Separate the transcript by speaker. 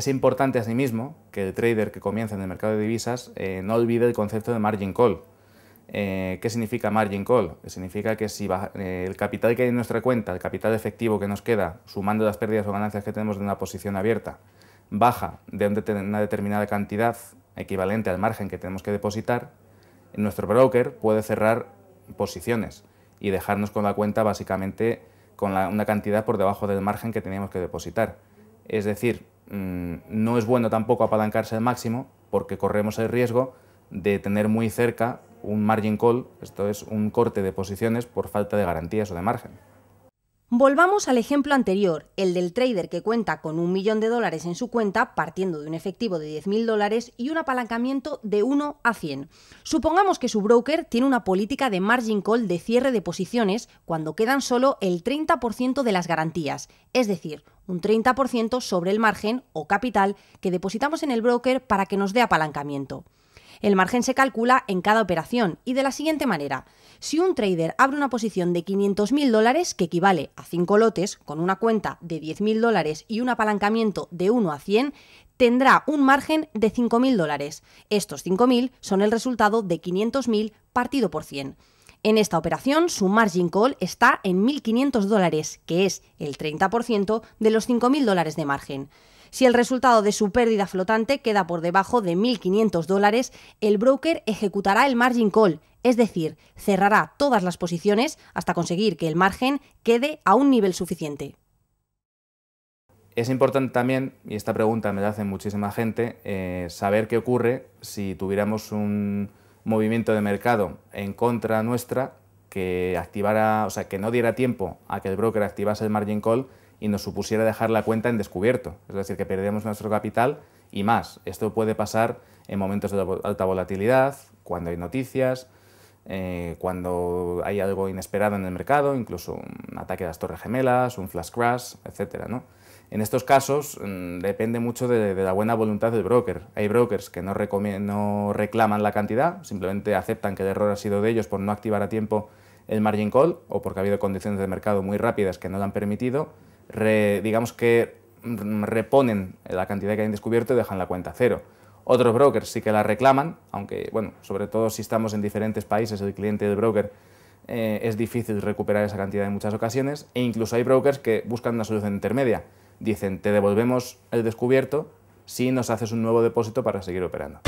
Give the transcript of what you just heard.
Speaker 1: Es importante asimismo que el trader que comienza en el mercado de divisas eh, no olvide el concepto de margin call. Eh, ¿Qué significa margin call? significa que si eh, el capital que hay en nuestra cuenta, el capital efectivo que nos queda, sumando las pérdidas o ganancias que tenemos de una posición abierta, baja de una determinada cantidad equivalente al margen que tenemos que depositar, nuestro broker puede cerrar posiciones y dejarnos con la cuenta básicamente con una cantidad por debajo del margen que teníamos que depositar. Es decir, Mm, no es bueno tampoco apalancarse al máximo porque corremos el riesgo de tener muy cerca un margin call, esto es un corte de posiciones por falta de garantías o de margen.
Speaker 2: Volvamos al ejemplo anterior, el del trader que cuenta con un millón de dólares en su cuenta partiendo de un efectivo de 10.000 dólares y un apalancamiento de 1 a 100. Supongamos que su broker tiene una política de margin call de cierre de posiciones cuando quedan solo el 30% de las garantías, es decir, un 30% sobre el margen o capital que depositamos en el broker para que nos dé apalancamiento. El margen se calcula en cada operación y de la siguiente manera. Si un trader abre una posición de 500.000 dólares, que equivale a 5 lotes, con una cuenta de 10.000 dólares y un apalancamiento de 1 a 100, tendrá un margen de 5.000 dólares. Estos 5.000 son el resultado de 500.000 partido por 100. En esta operación, su margin call está en 1.500 dólares, que es el 30% de los 5.000 dólares de margen. Si el resultado de su pérdida flotante queda por debajo de 1.500 dólares, el broker ejecutará el margin call, es decir, cerrará todas las posiciones hasta conseguir que el margen quede a un nivel suficiente.
Speaker 1: Es importante también, y esta pregunta me la hace muchísima gente, eh, saber qué ocurre si tuviéramos un, movimiento de mercado en contra nuestra que activara, o sea, que no diera tiempo a que el broker activase el margin call y nos supusiera dejar la cuenta en descubierto, es decir, que perdemos nuestro capital y más. Esto puede pasar en momentos de alta volatilidad, cuando hay noticias, eh, cuando hay algo inesperado en el mercado, incluso un ataque a las torres gemelas, un flash crash, etc. ¿no? En estos casos mm, depende mucho de, la buena voluntad del broker. Hay brokers que no, reclaman la cantidad, simplemente aceptan que el error ha sido de ellos por no activar a tiempo el margin call o porque ha habido condiciones de mercado muy rápidas que no lo han permitido. digamos que mm, reponen la cantidad que han descubierto y dejan la cuenta cero. Otros brokers sí que la reclaman, aunque, bueno, sobre todo si estamos en diferentes países, el cliente del broker eh, es difícil recuperar esa cantidad en muchas ocasiones, e incluso hay brokers que buscan una solución intermedia dicen te devolvemos el descubierto si nos haces un nuevo depósito para seguir operando.